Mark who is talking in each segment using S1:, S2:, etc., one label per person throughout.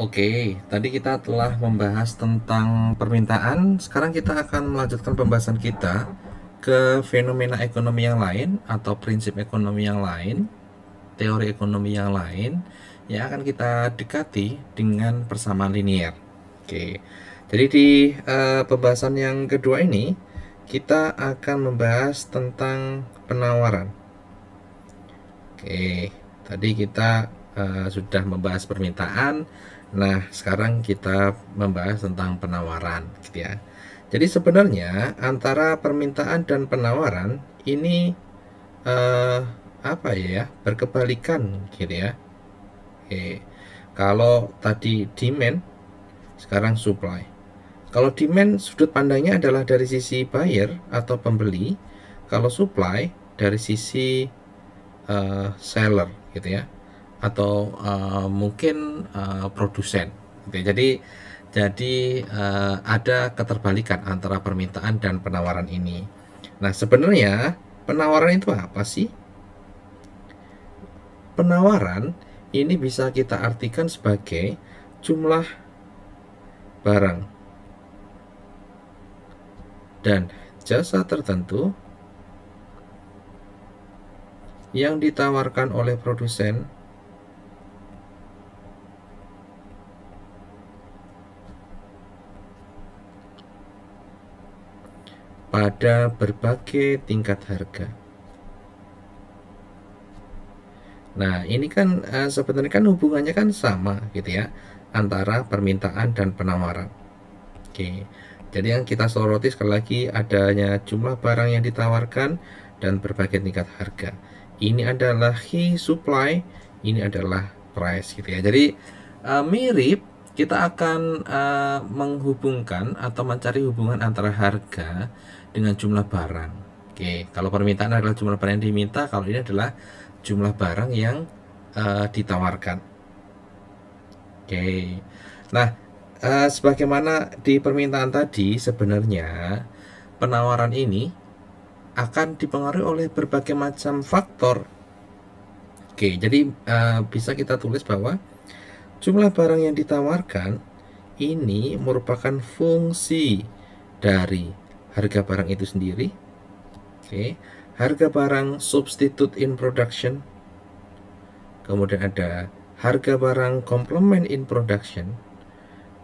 S1: Oke, tadi kita telah membahas tentang permintaan. Sekarang kita akan melanjutkan pembahasan kita ke fenomena ekonomi yang lain atau prinsip ekonomi yang lain, teori ekonomi yang lain yang akan kita dekati dengan persamaan linier. Oke. Jadi di uh, pembahasan yang kedua ini kita akan membahas tentang penawaran. Oke, tadi kita uh, sudah membahas permintaan Nah, sekarang kita membahas tentang penawaran, gitu ya. Jadi sebenarnya antara permintaan dan penawaran ini eh, apa ya berkebalikan, gitu ya. Oke. Kalau tadi demand, sekarang supply. Kalau demand sudut pandangnya adalah dari sisi buyer atau pembeli, kalau supply dari sisi uh, seller, gitu ya atau uh, mungkin uh, produsen. Gitu. Jadi jadi uh, ada keterbalikan antara permintaan dan penawaran ini. Nah, sebenarnya penawaran itu apa sih? Penawaran ini bisa kita artikan sebagai jumlah barang dan jasa tertentu yang ditawarkan oleh produsen pada berbagai tingkat harga. Nah, ini kan uh, sebenarnya kan hubungannya kan sama gitu ya antara permintaan dan penawaran. Oke. Jadi yang kita soroti sekali lagi adanya jumlah barang yang ditawarkan dan berbagai tingkat harga. Ini adalah he supply, ini adalah price gitu ya. Jadi uh, mirip kita akan uh, menghubungkan atau mencari hubungan antara harga dengan jumlah barang. Oke, kalau permintaan adalah jumlah barang yang diminta, kalau ini adalah jumlah barang yang uh, ditawarkan. Oke. Nah, uh, sebagaimana di permintaan tadi sebenarnya penawaran ini akan dipengaruhi oleh berbagai macam faktor. Oke, jadi uh, bisa kita tulis bahwa jumlah barang yang ditawarkan ini merupakan fungsi dari harga barang itu sendiri. Oke, okay. harga barang substitute in production. Kemudian ada harga barang complement in production.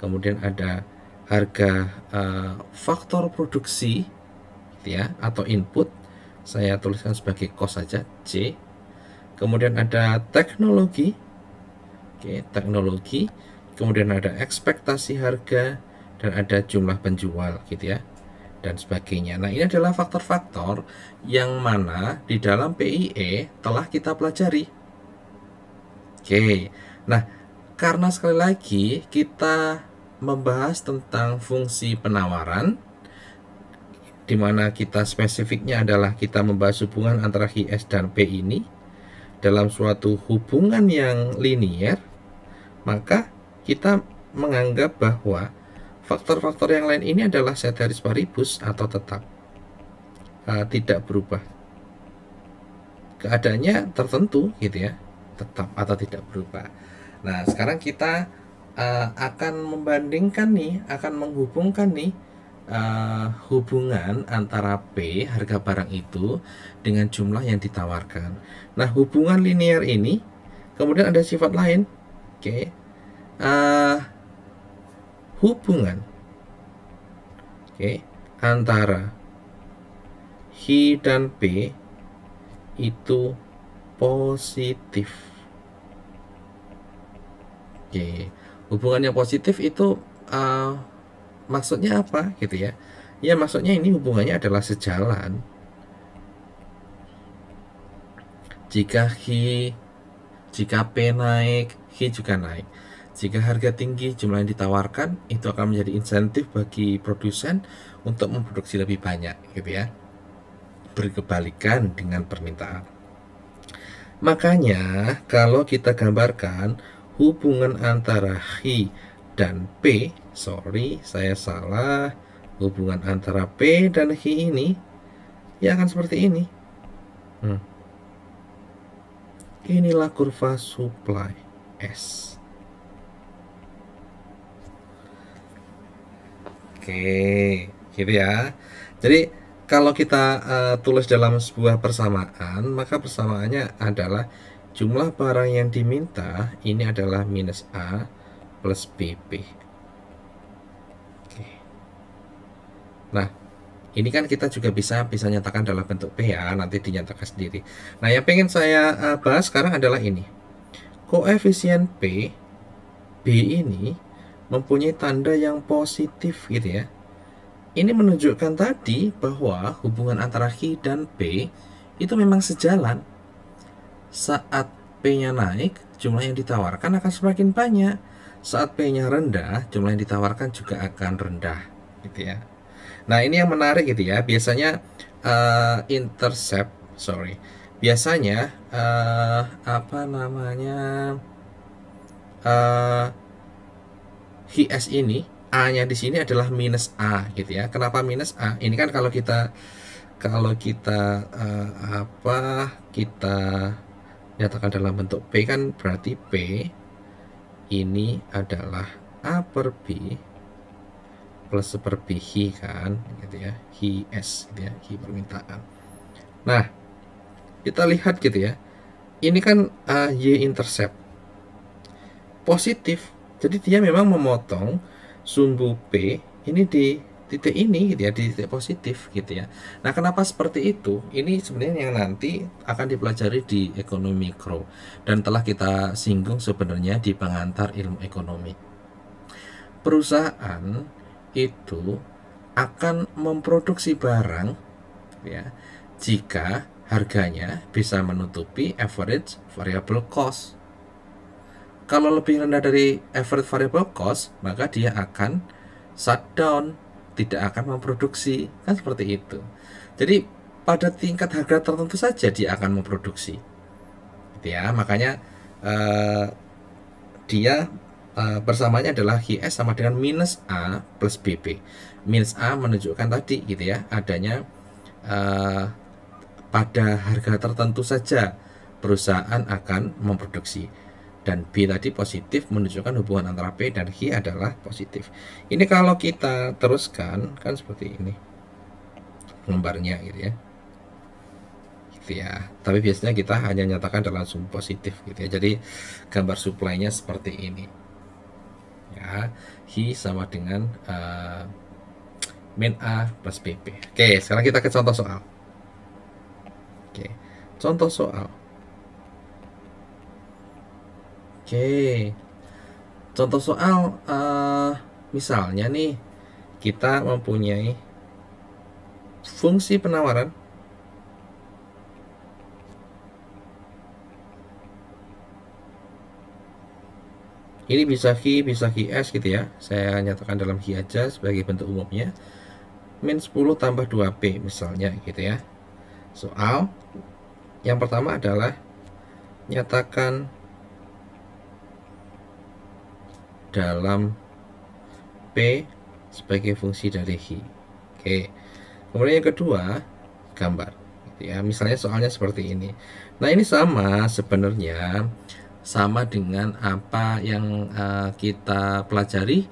S1: Kemudian ada harga uh, faktor produksi gitu ya atau input. Saya tuliskan sebagai cost saja, C. Kemudian ada teknologi. Oke, okay, teknologi. Kemudian ada ekspektasi harga dan ada jumlah penjual gitu ya dan sebagainya. Nah, ini adalah faktor-faktor yang mana di dalam PIE telah kita pelajari. Oke. Nah, karena sekali lagi kita membahas tentang fungsi penawaran di mana kita spesifiknya adalah kita membahas hubungan antara HS dan P ini dalam suatu hubungan yang linier, maka kita menganggap bahwa Faktor-faktor yang lain ini adalah set garis paribus atau tetap uh, tidak berubah. Keadaannya tertentu gitu ya, tetap atau tidak berubah. Nah, sekarang kita uh, akan membandingkan nih, akan menghubungkan nih uh, hubungan antara P harga barang itu dengan jumlah yang ditawarkan. Nah, hubungan linear ini kemudian ada sifat lain. Oke. Okay. Uh, hubungan oke okay, antara he dan p itu positif oke okay. hubungan positif itu uh, maksudnya apa gitu ya ya maksudnya ini hubungannya adalah sejalan jika he jika p naik he juga naik jika harga tinggi jumlah yang ditawarkan itu akan menjadi insentif bagi produsen untuk memproduksi lebih banyak gitu ya. Berkebalikan dengan permintaan. Makanya kalau kita gambarkan hubungan antara H dan P, sorry saya salah, hubungan antara P dan H ini ya akan seperti ini. Hmm. Inilah kurva supply S Oke, gitu ya. Jadi kalau kita uh, tulis dalam sebuah persamaan, maka persamaannya adalah jumlah barang yang diminta ini adalah minus A plus BP. Oke. Nah, ini kan kita juga bisa bisa nyatakan dalam bentuk P ya, nanti dinyatakan sendiri. Nah, yang pengen saya uh, bahas sekarang adalah ini. Koefisien P B ini mempunyai tanda yang positif gitu ya. Ini menunjukkan tadi bahwa hubungan antara q dan P itu memang sejalan. Saat P-nya naik, jumlah yang ditawarkan akan semakin banyak. Saat P-nya rendah, jumlah yang ditawarkan juga akan rendah gitu ya. Nah, ini yang menarik gitu ya. Biasanya uh, intercept, sorry. Biasanya uh, apa namanya? Uh, Hs ini a-nya di sini adalah minus a gitu ya. Kenapa minus a? Ini kan kalau kita kalau kita uh, apa kita nyatakan dalam bentuk p kan berarti p ini adalah a per b plus per b h kan gitu ya H s gitu ya H permintaan. Nah kita lihat gitu ya ini kan uh, y intercept positif jadi dia memang memotong sumbu P ini di titik ini gitu ya di titik positif gitu ya. Nah kenapa seperti itu? Ini sebenarnya yang nanti akan dipelajari di ekonomi mikro dan telah kita singgung sebenarnya di pengantar ilmu ekonomi. Perusahaan itu akan memproduksi barang ya jika harganya bisa menutupi average variable cost kalau lebih rendah dari average variable cost, maka dia akan shutdown, tidak akan memproduksi. Kan seperti itu. Jadi pada tingkat harga tertentu saja dia akan memproduksi. Gitu ya, makanya uh, dia uh, bersamanya adalah HS sama dengan minus A plus BP. Minus A menunjukkan tadi gitu ya, adanya uh, pada harga tertentu saja perusahaan akan memproduksi dan B tadi positif menunjukkan hubungan antara P dan Q adalah positif. Ini kalau kita teruskan kan seperti ini lembarnya gitu ya. Gitu ya. Tapi biasanya kita hanya nyatakan dalam langsung positif gitu ya. Jadi gambar suplainya seperti ini. Ya, Q sama dengan uh, min A plus BP. Oke, sekarang kita ke contoh soal. Oke. Contoh soal Oke. Contoh soal uh, misalnya nih kita mempunyai fungsi penawaran ini bisa Q, bisa s gitu ya saya nyatakan dalam Q aja sebagai bentuk umumnya min 10 tambah 2P misalnya gitu ya soal yang pertama adalah nyatakan dalam P sebagai fungsi dari Hi. Oke. Kemudian yang kedua, gambar. Gitu ya, misalnya soalnya seperti ini. Nah, ini sama sebenarnya sama dengan apa yang uh, kita pelajari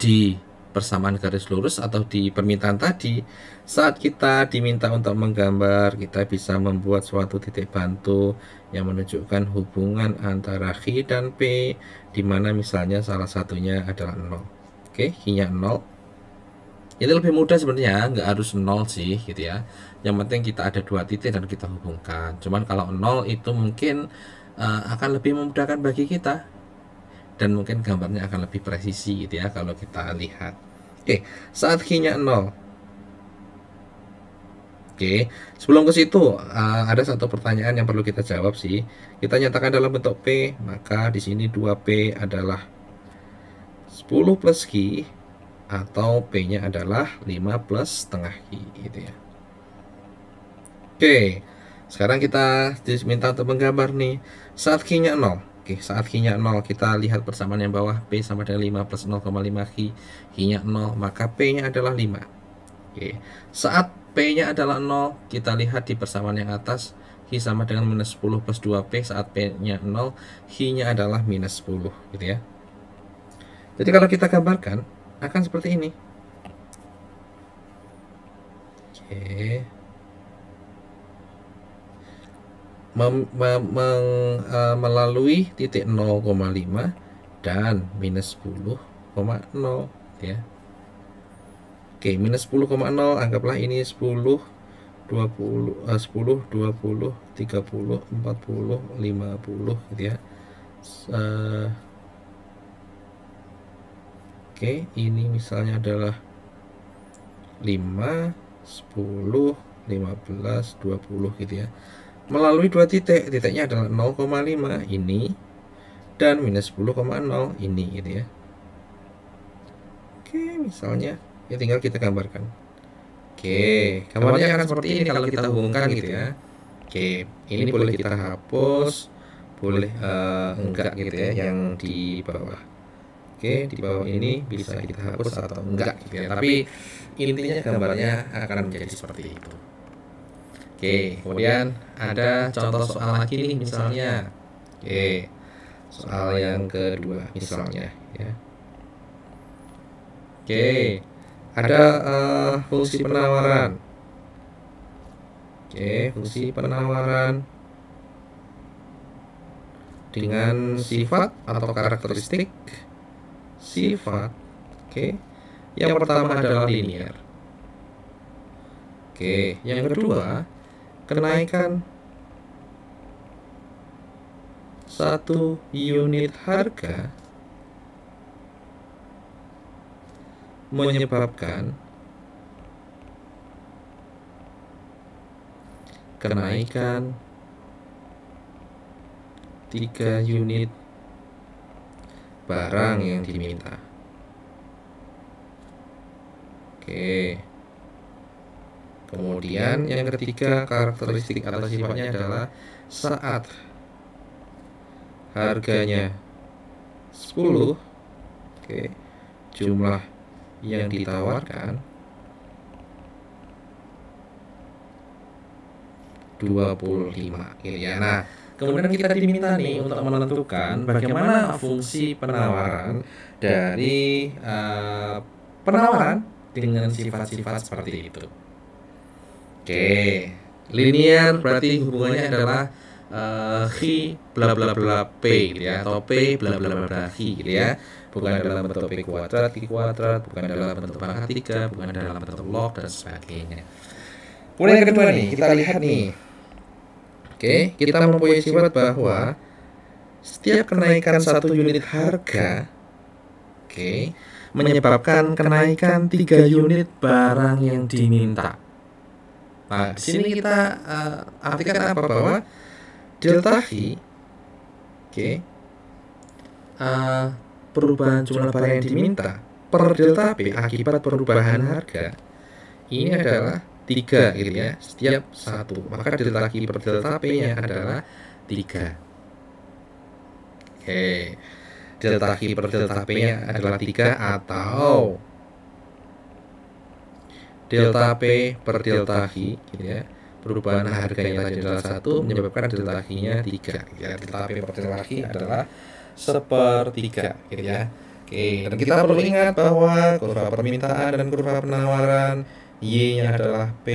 S1: di persamaan garis lurus atau di permintaan tadi saat kita diminta untuk menggambar kita bisa membuat suatu titik bantu yang menunjukkan hubungan antara Q dan P di mana misalnya salah satunya adalah 0 oke Q nya 0 ini lebih mudah sebenarnya nggak harus 0 sih gitu ya yang penting kita ada dua titik dan kita hubungkan cuman kalau 0 itu mungkin uh, akan lebih memudahkan bagi kita dan mungkin gambarnya akan lebih presisi gitu ya kalau kita lihat Oke, saat Q-nya 0. Oke, sebelum ke situ eh, ada satu pertanyaan yang perlu kita jawab sih. Kita nyatakan dalam bentuk P, maka di sini 2P adalah 10 plus Q atau P-nya adalah 5 plus setengah Q gitu ya. Oke, sekarang kita diminta untuk menggambar nih saat Q-nya 0. Oke, saat Q-nya 0, kita lihat persamaan yang bawah. P sama dengan 5 plus 0,5 Q. Q-nya 0, maka P-nya adalah 5. Oke, saat P-nya adalah 0, kita lihat di persamaan yang atas. Q sama dengan minus 10 plus 2P. Saat P-nya 0, Q-nya adalah minus 10. Gitu ya. Jadi kalau kita gambarkan, akan seperti ini. Oke. mem, mem, meng, e, melalui titik 0,5 dan minus 10,0 ya. Oke, minus 10,0 anggaplah ini 10 20 uh, 10 20 30 40 50 gitu ya uh, oke okay, ini misalnya adalah 5 10 15 20 gitu ya melalui dua titik titiknya adalah 0,5 ini dan minus 10,0 ini gitu ya oke misalnya ya tinggal kita gambarkan oke gambarnya akan seperti ini kalau kita hubungkan gitu, gitu ya. ya oke ini boleh kita hapus boleh uh, enggak gitu, gitu ya, ya yang di bawah
S2: oke di bawah ini bisa kita hapus atau enggak gitu ya tapi intinya gambarnya akan
S1: menjadi seperti itu Oke, kemudian ada contoh soal lagi nih misalnya. Oke. Soal yang kedua misalnya ya. Oke. Ada uh, fungsi penawaran. Oke, fungsi penawaran dengan sifat atau karakteristik
S2: sifat. Oke.
S1: Yang pertama adalah linear. Oke, yang kedua kenaikan satu unit harga menyebabkan kenaikan tiga unit barang yang diminta. Oke. Okay. Kemudian yang ketiga karakteristik atau sifatnya adalah saat harganya 10 oke jumlah yang ditawarkan 25 gitu ya. Nah, kemudian kita diminta nih untuk menentukan bagaimana fungsi penawaran dari uh, penawaran dengan sifat-sifat seperti itu. Oke, linear berarti hubungannya adalah uh, eh, hi bla bla bla p gitu ya atau p bla bla bla, bla hi gitu ya bukan dalam bentuk p kuadrat q kuadrat bukan dalam bentuk pangkat tiga bukan dalam bentuk log dan sebagainya kemudian yang kedua nih kita lihat nih
S2: oke okay, kita mempunyai sifat bahwa
S1: setiap kenaikan satu unit harga oke okay,
S2: menyebabkan kenaikan tiga unit barang
S1: yang diminta Nah, nah, di sini kita uh, artikan apa bahwa delta V, oke, okay, uh, eh, eh, perubahan jumlah barang yang diminta per delta P akibat perubahan harga ini adalah tiga gitu ya setiap satu maka delta Q per delta P nya adalah tiga oke delta Q per delta P nya adalah tiga atau
S2: delta P per delta H gitu ya perubahan harganya tadi adalah satu menyebabkan delta H-nya tiga ya.
S1: delta P per delta H adalah sepertiga gitu ya oke dan kita perlu ingat bahwa kurva permintaan dan kurva penawaran Y-nya adalah P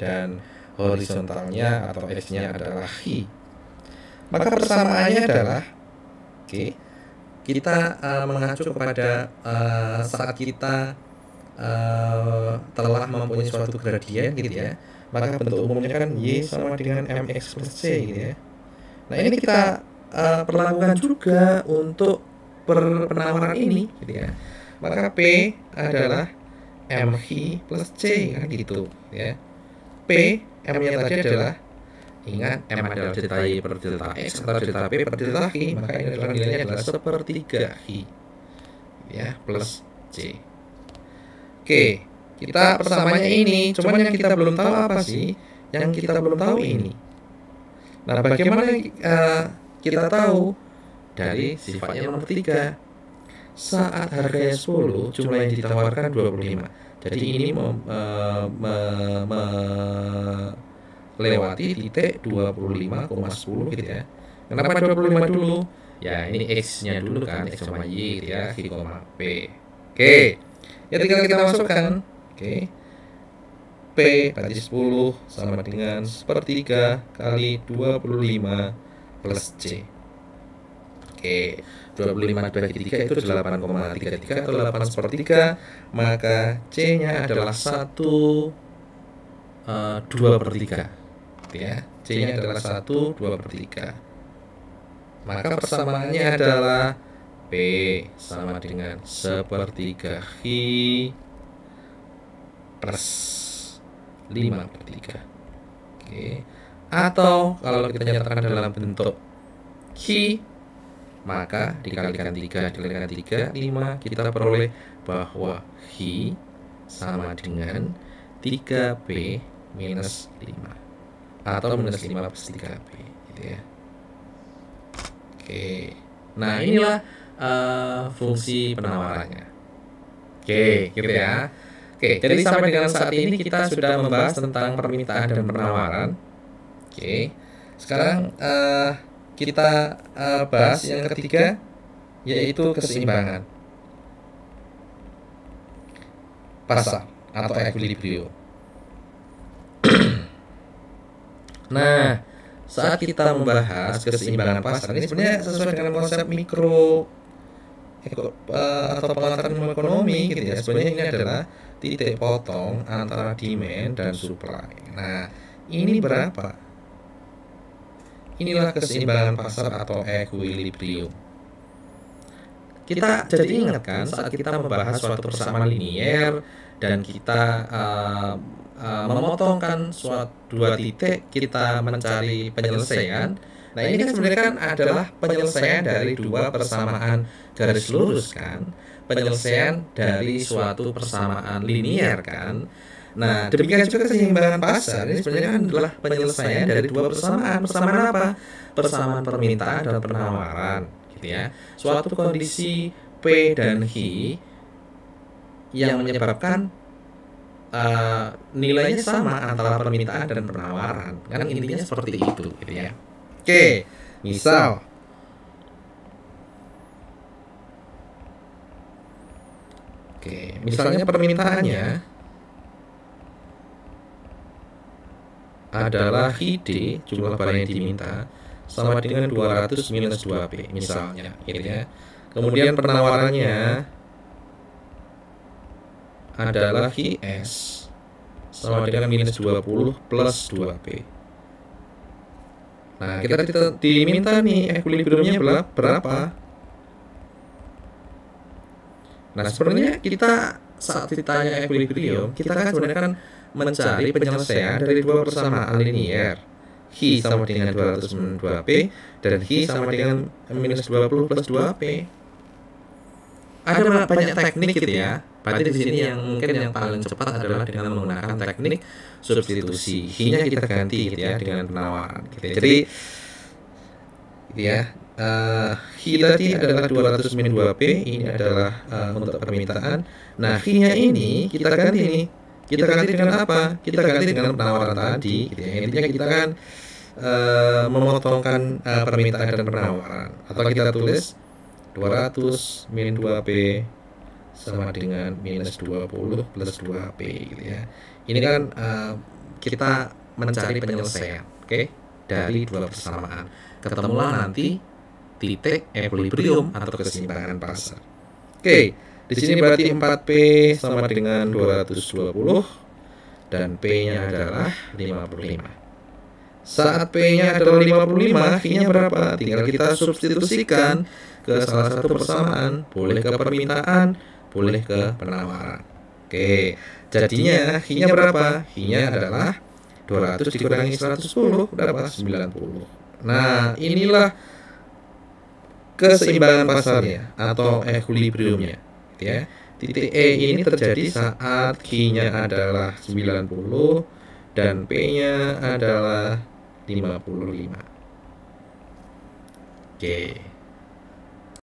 S1: dan horizontalnya atau s nya adalah H
S2: maka persamaannya adalah
S1: oke kita uh, mengacu kepada uh, saat kita Eh, telah mempunyai suatu gradien gitu ya maka bentuk umumnya kan Y sama dengan MX plus C gitu ya nah ini kita uh, perlakukan juga untuk per penawaran ini gitu ya maka P adalah MH plus C kan gitu ya
S2: P M nya tadi adalah
S1: ingat M adalah delta Y per delta X atau delta P per delta H maka ini adalah nilainya adalah sepertiga H ya plus C Oke, kita persamanya ini, cuman yang kita belum tahu apa sih? Yang kita belum tahu ini. Nah, bagaimana uh, kita tahu dari sifatnya nomor 3? Saat harganya 10, jumlah yang ditawarkan 25. Jadi ini eh, melewati titik 25,10 gitu ya. Kenapa 25 dulu? Ya, ini X-nya dulu kan, X sama Y gitu ya, Y, P. Oke. Okay ya tinggal kita masukkan oke P tadi 10 sama dengan sepertiga kali 25 plus C Oke, 25 bagi 3 itu 8,33 atau 8 sepertiga Maka C-nya adalah 1 uh, 2 per 3 gitu ya. C-nya adalah 1 2 per 3 Maka persamaannya adalah P sama dengan sepertiga Hi plus lima per tiga, Oke. Atau kalau kita nyatakan dalam bentuk Hi maka dikalikan 3 dikalikan 3 5 kita peroleh bahwa Hi sama dengan 3P minus lima, atau minus 5 plus 3P gitu ya. Oke. Nah, inilah uh, fungsi penawarannya. Oke, okay, gitu ya. Oke, okay, jadi sampai dengan saat ini kita sudah membahas tentang permintaan dan penawaran. Oke, okay. sekarang uh, kita uh, bahas yang ketiga yaitu keseimbangan pasar atau equilibrium. nah, saat kita membahas keseimbangan pasar ini sebenarnya sesuai dengan konsep mikro Eh, atau penguatan ekonomi gitu ya sebenarnya ini adalah titik potong antara demand dan supply. Nah, ini berapa? Inilah keseimbangan pasar atau equilibrium. Kita jadi ingat kan saat kita membahas suatu persamaan linier dan kita uh, uh, memotongkan suatu dua titik kita mencari penyelesaian. Nah, ini kan sebenarnya kan adalah penyelesaian dari dua persamaan garis lurus kan? kan, penyelesaian dari suatu persamaan linear kan. Nah, nah demikian juga keseimbangan pasar ini sebenarnya kan adalah penyelesaian dari dua persamaan. Persamaan apa? Persamaan permintaan dan penawaran, gitu ya. Suatu kondisi P dan H yang menyebabkan uh, nilainya sama antara permintaan dan penawaran. Kan intinya seperti itu, gitu ya. Oke, misal Misalnya permintaannya adalah ID jumlah barang yang diminta sama dengan 200 minus 2P misalnya gitu ya. Kemudian penawarannya adalah IS sama dengan minus 20 plus 2P. Nah, kita diminta nih equilibriumnya eh, berapa? Nah sebenarnya kita saat ditanya equilibrium, kita kan sebenarnya kan mencari penyelesaian dari dua persamaan linier. h sama dengan dua p dan h sama dengan minus 20 plus 2P.
S2: Ada banyak teknik gitu ya. Berarti di sini yang mungkin yang paling cepat adalah dengan menggunakan teknik substitusi. h nya kita ganti
S1: gitu ya dengan penawaran. Gitu ya. Jadi ya uh, hi tadi adalah 200 min 2p ini adalah uh, untuk permintaan nah hi nya ini kita ganti ini kita ganti dengan apa kita ganti dengan penawaran tadi gitu ya. intinya kita kan uh, memotongkan uh, permintaan dan penawaran atau kita tulis 200 min 2p sama dengan minus 20 plus 2p gitu ya ini kan uh, kita mencari penyelesaian oke okay? dari dua persamaan ketemulah nanti titik equilibrium eh, atau keseimbangan pasar. Oke, di sini berarti 4P sama dengan 220 dan P-nya adalah 55. Saat P-nya adalah 55, Q-nya berapa? Tinggal kita substitusikan ke salah satu persamaan, boleh ke permintaan, boleh ke penawaran. Oke, jadinya Q-nya berapa? Q-nya adalah 200 dikurangi 110 berapa? 90. Nah, inilah keseimbangan pasarnya atau equilibriumnya ya titik E ini terjadi saat Q-nya adalah 90 dan P-nya adalah 55 oke okay.